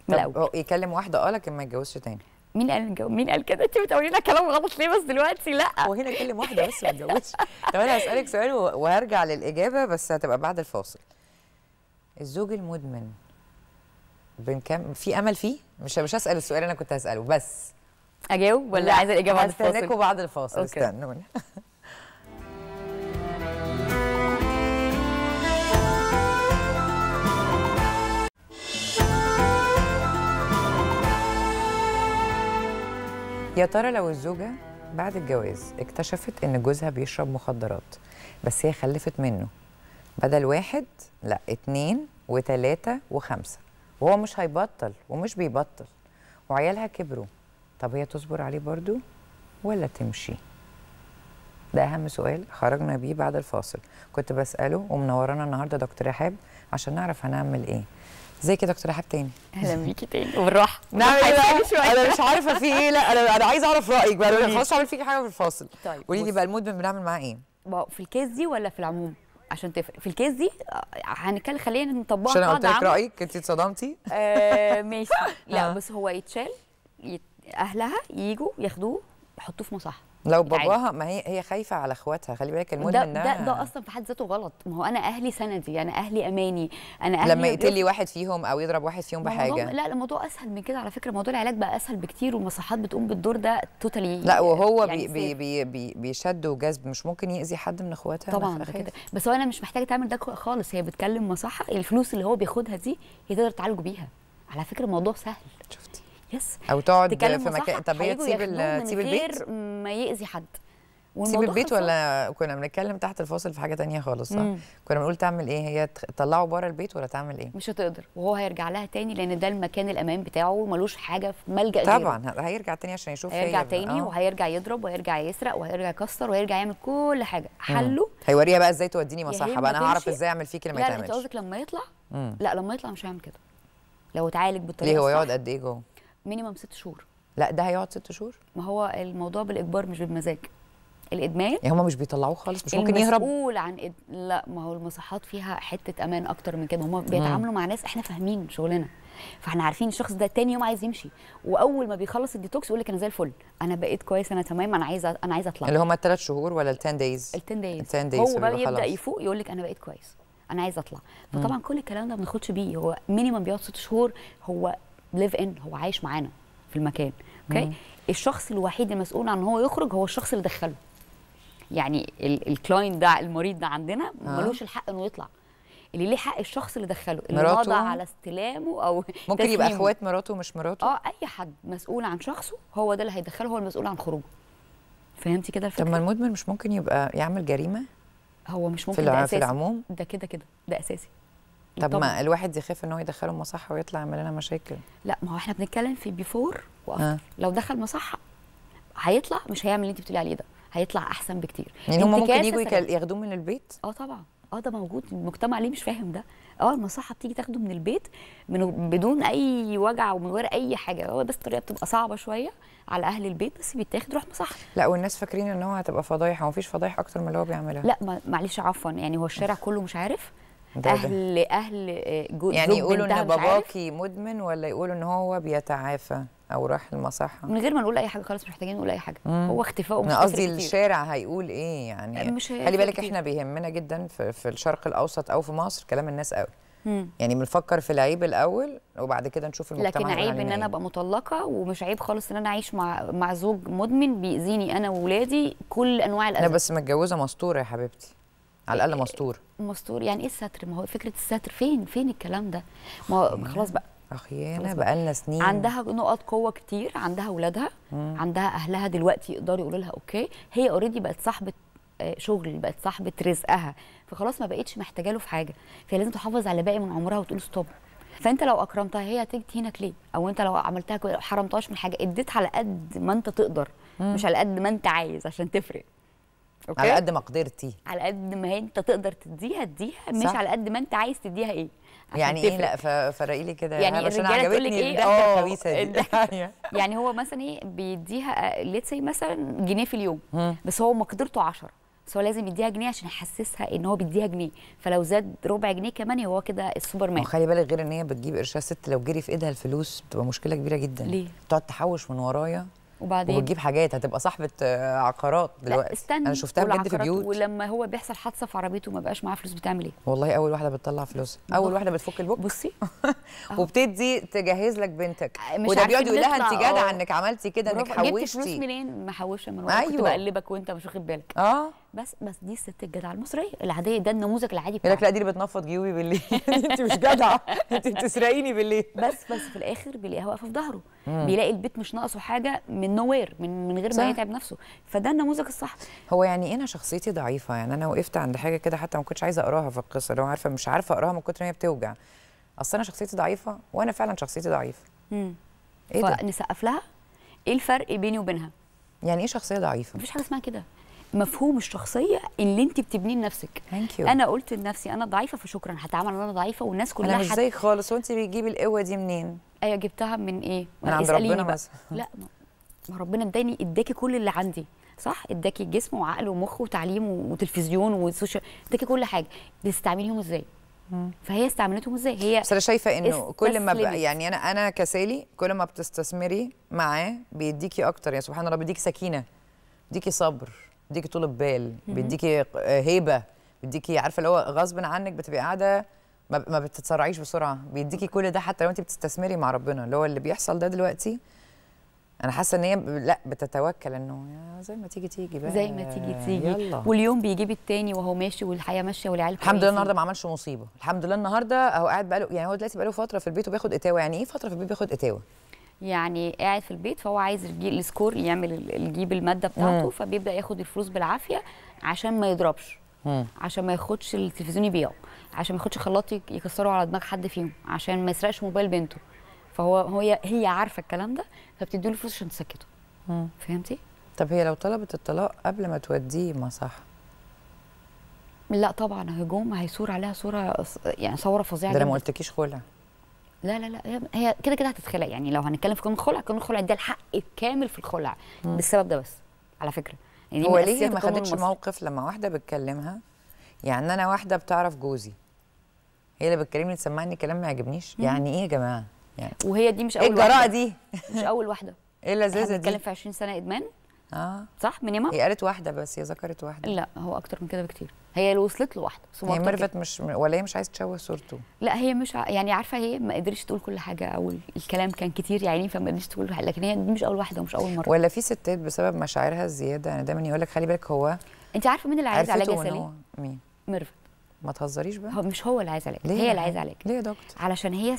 من الاول يكلم واحده اه لكن ما يتجوزش تاني مين قال الجو... مين قال كده انت بتقولي لنا كلام غلط ليه بس دلوقتي لا هو هنا كلم واحده بس ما اتجوزش طب انا هسالك سؤال وهرجع للاجابه بس هتبقى بعد الفاصل الزوج المدمن بنكم في امل فيه مش مش هسال السؤال انا كنت هساله بس اجاوب ولا عايزه الاجابه بعد الفاصل هستناكم بعد الفاصل أوكي. استنوني يا ترى لو الزوجة بعد الجواز اكتشفت ان جوزها بيشرب مخدرات بس هي خلفت منه بدل واحد لا اتنين وتلاتة وخمسة وهو مش هيبطل ومش بيبطل وعيالها كبروا طب هي تصبر عليه برضو ولا تمشي ده اهم سؤال خرجنا بيه بعد الفاصل كنت بساله ومنورانا النهارده دكتور رحاب عشان نعرف هنعمل ايه ازيك يا دكتور رحاب تاني اهلا بيكي تاني وبالراحه ايه انا مش عارفه في ايه لا انا انا عايزه اعرف رايك بقى خلاص هعمل فيكي حاجه في الفاصل طيب قولي لي بقى المود بنعمل معاه ايه في الكيس دي ولا في العموم عشان تفرق في الكيس دي هنتكلم خلينا نطبقها عشان انا قلت لك رايك انت اتصدمتي آه ماشي لا آه. بس هو يتشال يت اهلها يجوا ياخدوه يحطوه في مصحه لو باباها ما هي هي خايفه على اخواتها خلي بالك المهم ده, ده ده اصلا في حد ذاته غلط ما هو انا اهلي سندي انا اهلي اماني انا اهلي لما يقتل لي واحد فيهم او يضرب واحد فيهم بحاجه لا الموضوع اسهل من كده على فكره موضوع العلاج بقى اسهل بكتير والمصحات بتقوم بالدور ده توتالي لا وهو يعني بي بي بي بيشد وجذب مش ممكن ياذي حد من اخواتها طبعا كده بس هو انا مش محتاجه تعمل ده خالص هي بتكلم مصحه الفلوس اللي هو بياخدها دي هي تقدر تعالجه بيها على فكره الموضوع سهل شفتي يس او تقعد في مكان طب هي تسيب تسيب البيت غير ما يأذي حد تسيب البيت ولا كنا بنتكلم تحت الفاصل في حاجه تانية خالص صح؟ كنا بنقول تعمل ايه هي تطلعه بره البيت ولا تعمل ايه؟ مش هتقدر وهو هيرجع لها تاني لان ده المكان الامان بتاعه ملوش حاجه في ملجا طبعا غيره. هيرجع تاني عشان يشوف هيرجع هي إيه. تاني آه. وهيرجع يضرب وهيرجع يسرق وهيرجع يكسر وهيرجع يعمل كل حاجه حله هيوريها بقى ازاي توديني مصحه بقى انا هعرف ازاي اعمل فيك لما يتعملش لا انت قصدك لما يطلع؟ مم. لا لما يطلع مش هيعمل كده لو اتعالج بالطريقه ليه هو يقعد قد ايه جوه؟ مينيمم ست شهور لا ده هيقعد ست شهور ما هو الموضوع بالاجبار مش بالمزاج الادمان يعني هم مش بيطلعوه خالص مش ممكن يهرب المسؤول عن إد... لا ما هو المصحات فيها حته امان اكتر من كده هم بيتعاملوا مع ناس احنا فاهمين شغلنا فاحنا عارفين الشخص ده تاني يوم عايز يمشي واول ما بيخلص الديتوكس يقول لك انا زي الفل انا بقيت كويس انا تمام انا عايز انا عايز اطلع اللي هم الثلاث شهور ولا ال 10 دايز ال 10 دايز 10 دايز هو بقى يبدا يفوق يقول لك انا بقيت كويس انا عايز اطلع فطبعا مم. كل الكلام ده ما بناخدش بيه هو مينيمم بيقعد ست شهور هو ليف ان هو عايش معانا في المكان اوكي الشخص الوحيد المسؤول عن هو يخرج هو الشخص اللي دخله يعني الكلاين ده المريض ده عندنا آه. ملوش الحق انه يطلع اللي ليه حق الشخص اللي دخله اللي مراته على استلامه او ممكن تسليمه. يبقى اخوات مراته مش مراته اه اي حد مسؤول عن شخصه هو ده اللي هيدخله هو المسؤول عن خروجه فهمتي كده الفكره طب ما المدمن مش ممكن يبقى يعمل جريمه هو مش ممكن في ده اساسي في العموم ده كده كده ده اساسي طب طبعًا. ما الواحد يخاف ان هو يدخله مصحه ويطلع يعمل لنا مشاكل لا ما هو احنا بنتكلم في بيفور وافتر آه. لو دخل مصحه هيطلع مش هيعمل اللي انت بتقولي عليه ده هيطلع احسن بكتير يعني هم ممكن يجوا ياخدوه من البيت اه طبعا اه ده موجود المجتمع ليه مش فاهم ده اه المصحه بتيجي تاخده من البيت من بدون اي وجع ومن غير اي حاجه هو بس الطريقه بتبقى صعبه شويه على اهل البيت بس بيتاخد روح مصحه لا والناس فاكرين ان هو هتبقى فضايح هو فضايح اكتر من اللي هو بيعملها لا معلش عفوا يعني هو الشارع كله مش عارف ده اهل ده. اهل آه، جوز يعني يقولوا ان باباكي مدمن ولا يقولوا ان هو بيتعافى او راح المصحه من غير ما نقول اي حاجه خالص محتاجين نقول اي حاجه مم. هو اختفائه انا قصدي الشارع هيقول ايه يعني مش خلي بالك احنا بيهمنا جدا في, في الشرق الاوسط او في مصر كلام الناس قوي مم. يعني بنفكر في العيب الاول وبعد كده نشوف المجتمع لكن عيب ان انا ابقى مطلقه ومش عيب خالص ان انا اعيش مع مع زوج مدمن بيأذيني انا واولادي كل انواع الاذى انا بس متجوزه مستوره يا حبيبتي على الاقل مستور مستور يعني ايه الستر ما هو فكره الستر فين فين الكلام ده ما هو خلاص بقى بقى بقالنا سنين عندها نقط قوه كتير عندها اولادها عندها اهلها دلوقتي يقدروا يقولوا لها اوكي هي اوريدي بقت صاحبه آه، شغل بقت صاحبه رزقها فخلاص ما بقتش محتاجه له في حاجه فهي لازم تحافظ على باقي من عمرها وتقول ستوب فانت لو اكرمتها هي هتيجي تهينك ليه او انت لو عملتها حرمتهاش من حاجه اديت على قد ما انت تقدر مم. مش على قد ما انت عايز عشان تفرق أوكي. على قد مقدرتي على قد ما انت تقدر تديها اديها مش على قد ما انت عايز تديها ايه يعني ايه لا فرقي لي كده يعني عشان عجبتني ايه آه، دي أيوه. يعني هو مثلا ايه بيديها ليتس آه، مثلا جنيه في اليوم بس هو مقدرته 10 بس هو لازم يديها جنيه عشان يحسسها ان هو بيديها جنيه فلو زاد ربع جنيه كمان هو كده السوبر مان خلي بالك غير ان هي بتجيب قرشها ست لو جري في ايدها الفلوس بتبقى مشكله كبيره جدا ليه؟ بتقعد تحوش من ورايا وبعدين وبتجيب حاجات هتبقى صاحبه آه، عقارات دلوقتي لا استنى انا شفتها بجد في بيوت ولما هو بيحصل حادثه في عربيته وما بقاش معاه فلوس بتعمل ايه والله اول واحده بتطلع فلوس اول واحده بتفك البوك بصي آه. وبتدي تجهز لك بنتك آه، مش وده بيقعد يقول لها انت جدع انك عملتي كده انك حوشتي جبت فلوس منين محوشه من وراك أيوة. كنت بقلبك وانت مش واخد بالك اه بس بس دي الست الجدعه المصريه العاديه ده النموذج العادي بتاعك لا دي اللي بتنفض جيوبي بالليل انت مش جدعه انت بتسرقيني بالليل بس بس في الاخر بيلاقيها واقفه في ظهره بيلاقي البيت مش ناقصه حاجه من نوير من من غير ما يتعب نفسه فده النموذج الصح هو يعني انا شخصيتي ضعيفه يعني انا وقفت عند حاجه كده حتى ما كنتش عايزه اقراها في القصه لو عارفه مش عارفه اقراها من كتر ما هي بتوجع اصل انا شخصيتي ضعيفه وانا فعلا شخصيتي ضعيفه امم ايه ده؟ نسقف لها ايه الفرق بيني وبينها يعني ايه شخصيه ضعيفه مفيش حاجه اسمها كده مفهوم الشخصيه اللي انت بتبنيه لنفسك انا قلت لنفسي انا ضعيفه فشكرا هتعامل انا ضعيفه والناس كلها انا مش زيك خالص وانت بتجيبي القوه دي منين ايوه جبتها من ايه من عند ربنا مثلا لا ما ربنا اداني اداكي كل اللي عندي صح اداكي جسم وعقل ومخ وتعليم وتلفزيون وسوشيال اداكي كل حاجه بتستعمليهم ازاي فهي استعملتهم ازاي هي بس انا شايفه انه كل ما بقى يعني انا انا كسالي كل ما بتستثمري معاه بيديكي اكتر يعني سبحان الله بيديكي سكينه بيديكي صبر بيديكي طول بال بيديكي هيبه بيديكي عارفه اللي هو غصب عنك بتبقي قاعده ما بتتسرعيش بسرعه بيديكي كل ده حتى لو انت بتستثمري مع ربنا اللي هو اللي بيحصل ده دلوقتي انا حاسه ان هي لا بتتوكل انه زي ما تيجي تيجي بقى زي ما تيجي تيجي يلا. واليوم بيجيب التاني وهو ماشي والحياه ماشيه والعيال الحمد لله النهارده ما عملش مصيبه الحمد لله النهارده اهو قاعد بقاله يعني هو دلوقتي بقاله فتره في البيت وبياخد اتاوه يعني ايه فتره في البيت بياخد اتاوه يعني قاعد في البيت فهو عايز يجيب السكور يعمل يجيب الماده بتاعته مم. فبيبدا ياخد الفلوس بالعافيه عشان ما يضربش مم. عشان ما ياخدش التلفزيون يبيعه عشان ما ياخدش خلاط يكسره على دماغ حد فيهم عشان ما يسرقش موبايل بنته فهو هي هي عارفه الكلام ده فبتدي له فلوس عشان تسكته فهمتي طب هي لو طلبت الطلاق قبل ما توديه مصح لا طبعا هجوم هيثور عليها صوره يعني ثوره فظيعه ده انا ما قلتكيش خلع لا لا لا هي كده كده هتتخلع يعني لو هنتكلم في كون الخلع كون الخلع ده الحق الكامل في الخلع بالسبب ده بس على فكره يعني هو ليه ما خدتش موقف لما واحده بتكلمها يعني انا واحده بتعرف جوزي هي اللي بتكلمني تسمعني كلام ما يعجبنيش يعني ايه يا جماعه يعني وهي دي مش إيه اول ايه الجراءه دي مش اول واحده ايه اللذاذه دي بتتكلم في 20 سنه ادمان اه صح مينيمم هي قالت واحده بس هي ذكرت واحده لا هو اكتر من كده بكتير هي اللي وصلت له واحده هي ميرفت مش ولا هي مش عايزه تشوه صورته لا هي مش ع... يعني عارفه هي ما قدرتش تقول كل حاجه او الكلام كان كتير يعني فما قدرتش تقول حاجة. لكن هي دي مش اول واحده ومش اول مره ولا في ستات بسبب مشاعرها الزياده انا يعني دايما يقول لك خلي بالك هو انت عارفه مين اللي عايز علاج سليم مين ميرفت ما تهزريش بقى هو مش هو اللي عايز علاج هي اللي عايز علاج ليه يا دكتور علشان هي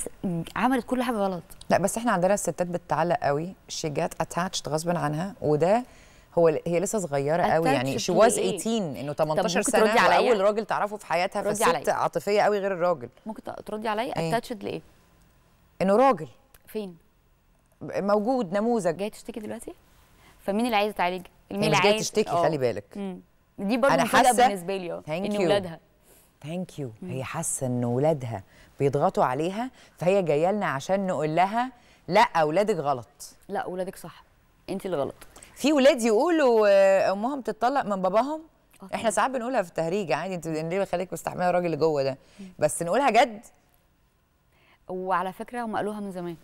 عملت كل حاجه غلط لا بس احنا عندنا الستات بتتعلق قوي شي جات اتاتشد غصب عنها وده هو هي لسه صغيره قوي يعني شي واز 18 انه 18 سنه على اول راجل تعرفه في حياتها فالست عاطفيه قوي غير الراجل ممكن تردي عليا اتاتشد إيه؟ لايه انه راجل فين موجود نموذج جاي تشتكي دلوقتي فمين اللي عايز تعالج مين اللي عايز تشتكي خلي آه. بالك مم. دي برضه انا حاسه بالنسبه لي اه ان ولادها ثانك يو هي حاسه ان ولادها بيضغطوا عليها فهي جايه لنا عشان نقول لها لا اولادك غلط لا اولادك صح انت اللي غلط في ولاد يقولوا آه، امهم تتطلق من باباهم احنا ساعات بنقولها في التهريج عادي انت ليه بخليك مستحميه الراجل اللي جوه ده بس نقولها جد وعلى فكره هم قالوها من زمان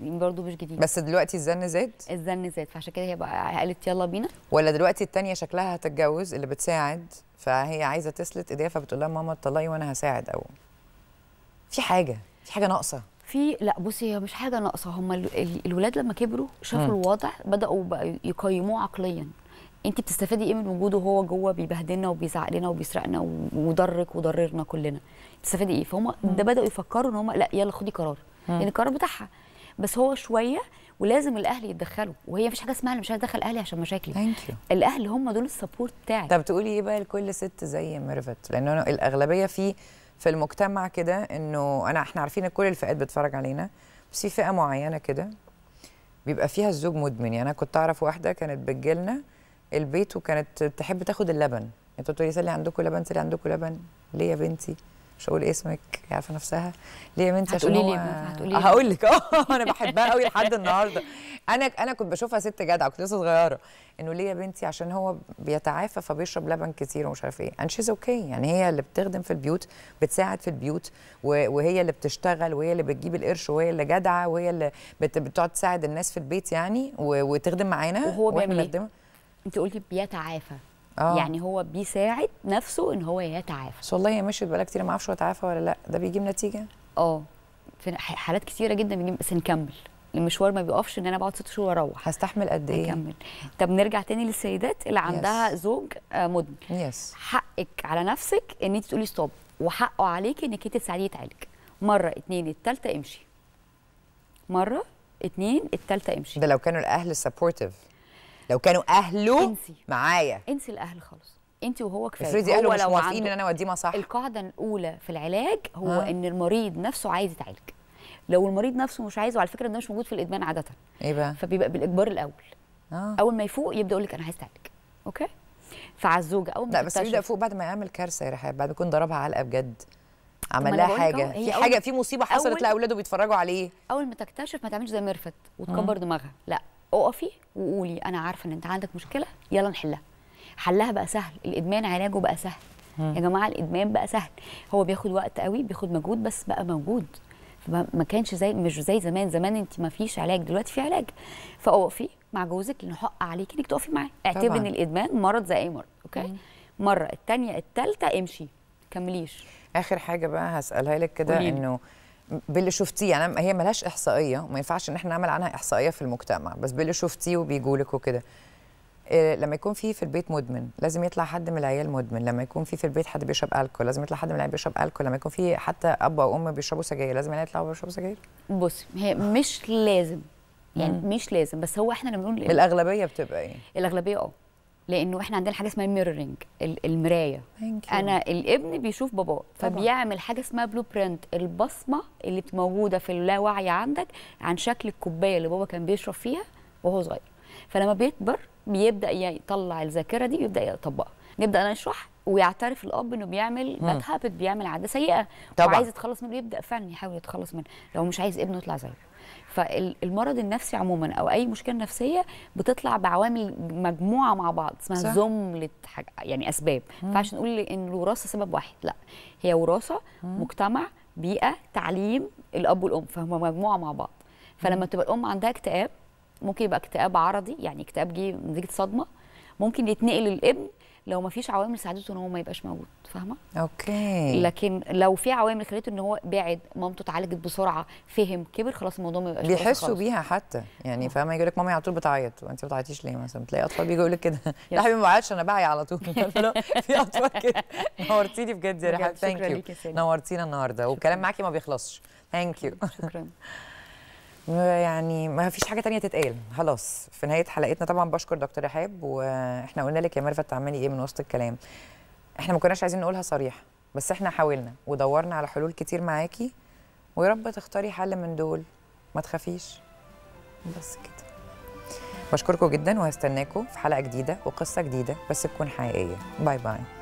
يعني برضه مش جديد بس دلوقتي الزن زاد الزن زاد فعشان كده هي بقى قالت يلا بينا ولا دلوقتي الثانيه شكلها هتتجوز اللي بتساعد فهي عايزه تسلت ايديها فبتقول لها ماما اتطلقي وانا هساعد او في حاجه في حاجه ناقصه في لا بصي هي مش حاجه ناقصه هم الولاد لما كبروا شافوا الوضع بداوا بقى يقيموه عقليا انت بتستفادي ايه من وجوده هو جوه بيبهدلنا وبيزعق لنا وبيسرقنا وضرك وضررنا كلنا بتستفادي ايه فهم ده بداوا يفكروا ان هم لا يلا خدي قرار لان يعني القرار بتاعها بس هو شويه ولازم الاهل يتدخلوا وهي مفيش حاجه اسمها انا مش هدخل اهلي عشان مشاكلي الاهل هم دول السبورت بتاعي طب تقولي ايه بقى لكل ست زي ميرفت لان انا الاغلبيه في في المجتمع كده انه انا احنا عارفين كل الفئات بتتفرج علينا بس في فئه معينه كده بيبقى فيها الزوج مدمن يعني انا كنت اعرف واحده كانت بتجيلنا البيت وكانت تحب تاخد اللبن يعني انتوا تقولي سالي عندكم لبن سالي عندكم لبن ليه يا بنتي مش هقول اسمك عارفه نفسها ليه يا بنتي هتقولي لي هتقولي هقول لك اه انا بحبها قوي لحد النهارده انا انا كنت بشوفها ست جدعه كنت لسه صغيره انه ليه يا بنتي عشان هو بيتعافى فبيشرب لبن كتير ومش عارف ايه اند شيز اوكي يعني هي اللي بتخدم في البيوت بتساعد في البيوت وهي اللي بتشتغل وهي اللي بتجيب القرش وهي اللي جدعه وهي اللي بتقعد تساعد الناس في البيت يعني وتخدم معانا وهو بيعمل إيه؟ انت قلتي بيتعافى آه. يعني هو بيساعد نفسه ان هو يتعافى بس والله هي مشيت بقالها كتير ما اعرفش هو اتعافى ولا لا ده بيجيب نتيجه اه في حالات كتيره جدا بنجيب بس نكمل المشوار ما بيقفش ان انا بقعد ست شهور واروح هستحمل قد ايه اكمل طب نرجع تاني للسيدات اللي عندها يس. زوج آه، مدمن يس حقك على نفسك ان انت تقولي ستوب وحقه عليكي انك انت تساعديه يتعالج مره اتنين التالته امشي مره اتنين التالته امشي ده لو كانوا الاهل سبورتيف لو كانوا اهله انسي معايا انسي الاهل خالص انت وهو كفايه افرضي اهله مش موافقين ان انا اوديه مصح القاعده الاولى في العلاج هو آه. ان المريض نفسه عايز يتعالج لو المريض نفسه مش عايزه على فكره ده مش موجود في الادمان عاده ايه بقى فبيبقى بالاجبار الاول آه. اول ما يفوق يبدا يقول لك انا عايز اتعالج اوكي فعلى الزوجه اول ما لا بس يبدا فوق بعد ما يعمل كارثه يا رحاب بعد ما يكون ضربها علقه بجد عمل لها حاجه في حاجه في مصيبه حصلت لاولاده بيتفرجوا عليه اول ما تكتشف ما تعملش زي ميرفت وتكبر آه. دماغها لا اقفي وقولي انا عارفه ان انت عندك مشكله يلا نحلها حلها بقى سهل الادمان علاجه بقى سهل يا جماعه الادمان بقى سهل هو بياخد وقت قوي بياخد مجهود بس بقى موجود فما كانش زي مش زي زمان زمان انت ما فيش علاج دلوقتي في علاج فاقفي مع جوزك لانه حق عليك انك تقفي معاه اعتبر ان الادمان مرض زي اي مرض اوكي مم. مره الثانيه الثالثه امشي كمليش اخر حاجه بقى هسالها لك كده انه باللي شفتيه يعني هي ملهاش احصائيه وما ينفعش ان احنا نعمل عنها احصائيه في المجتمع بس باللي شفتيه لك وكده إيه لما يكون في في البيت مدمن لازم يطلع حد من العيال مدمن لما يكون في في البيت حد بيشرب الكول لازم يطلع حد من العيال بيشرب الكول لما يكون في حتى اب او ام بيشربوا سجاير لازم العيال يعني يطلعوا بيشربوا سجاير بصي هي مش لازم يعني مم. مش لازم بس هو احنا اللي بنقول إيه؟ الاغلبيه بتبقى ايه الاغلبيه اه لانه احنا عندنا حاجه اسمها الميرورنج المرايه انا الابن بيشوف باباه فبيعمل حاجه اسمها بلو برنت البصمه اللي موجوده في اللاوعي عندك عن شكل الكوبايه اللي بابا كان بيشرب فيها وهو صغير فلما بيكبر بيبدا يطلع الذاكره دي ويبدا يطبقها نبدا نشرح ويعترف الاب انه بيعمل باد هابت بيعمل عاده سيئه طبعا وعايز يتخلص منه يبدا فعلا يحاول يتخلص منه لو مش عايز ابنه يطلع زيه فالمرض النفسي عموما او اي مشكله نفسيه بتطلع بعوامل مجموعه مع بعض اسمها زمله حاجة يعني اسباب ما ينفعش نقول ان الوراثه سبب واحد لا هي وراثه مجتمع بيئه تعليم الاب والام فهم مجموعه مع بعض فلما تبقى الام عندها اكتئاب ممكن يبقى اكتئاب عرضي يعني اكتئاب جه نتيجه صدمه ممكن يتنقل للابن لو ما فيش عوامل ساعدته ان هو ما يبقاش موجود فاهمه اوكي لكن لو في عوامل خليته ان هو بعد مامته اتعالجت بسرعه فهم كبر خلاص الموضوع ما يبقاش بيحسوا بيها حتى يعني آه. فاهمه يقول لك مامي على طول بتعيط وانت ما بتعيطيش ليه مثلا بتلاقي اطفال بيجوا يقول لك كده لا حبيبي ما بعيطش انا بعي على طول في اطفال كده نورتيني بجد يا ريحان ثانك يو نورتينا النهارده والكلام معاكي ما بيخلصش ثانك يو شكرا يعني ما فيش حاجه تانية تتقال خلاص في نهايه حلقتنا طبعا بشكر دكتور رحاب واحنا قلنا لك يا ميرفت تعملي ايه من وسط الكلام احنا ما كناش عايزين نقولها صريحه بس احنا حاولنا ودورنا على حلول كتير معاكي ويا رب تختاري حل من دول ما تخافيش بس كده بشكركم جدا وهستناكم في حلقه جديده وقصه جديده بس تكون حقيقيه باي باي